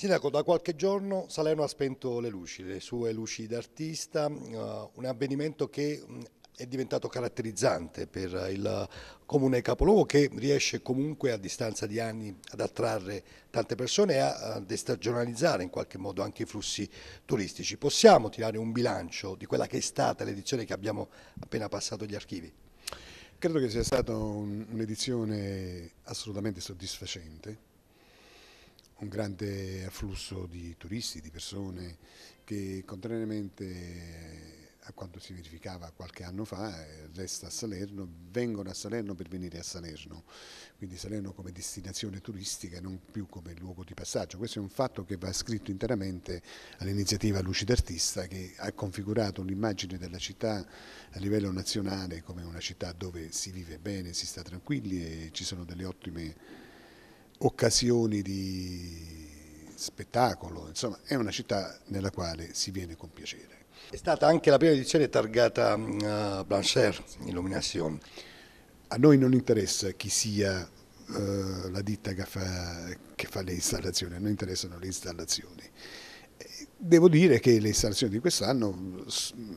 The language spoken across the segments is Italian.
Sindaco, da qualche giorno Salerno ha spento le luci, le sue luci d'artista, eh, un avvenimento che mm, è diventato caratterizzante per il comune capoluogo che riesce comunque a distanza di anni ad attrarre tante persone e a destagionalizzare in qualche modo anche i flussi turistici. Possiamo tirare un bilancio di quella che è stata l'edizione che abbiamo appena passato gli archivi? Credo che sia stata un'edizione assolutamente soddisfacente un grande afflusso di turisti, di persone che contrariamente a quanto si verificava qualche anno fa, resta eh, a Salerno, vengono a Salerno per venire a Salerno, quindi Salerno come destinazione turistica e non più come luogo di passaggio. Questo è un fatto che va scritto interamente all'iniziativa Lucid Artista che ha configurato un'immagine della città a livello nazionale come una città dove si vive bene, si sta tranquilli e ci sono delle ottime occasioni di spettacolo, insomma è una città nella quale si viene con piacere. È stata anche la prima edizione targata uh, mm, Blanchard, Illumination. A noi non interessa chi sia uh, la ditta che fa, che fa le installazioni, a noi interessano le installazioni. Devo dire che le installazioni di quest'anno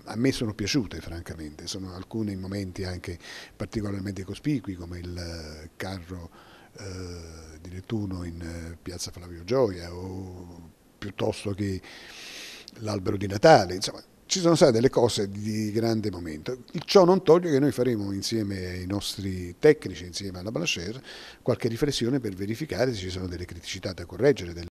a me sono piaciute francamente, sono alcune in momenti anche particolarmente cospicui come il eh, carro eh, di Nettuno in eh, piazza Flavio Gioia o piuttosto che l'albero di Natale, insomma ci sono state delle cose di grande momento. Ciò non toglie che noi faremo insieme ai nostri tecnici, insieme alla Balacher, qualche riflessione per verificare se ci sono delle criticità da correggere,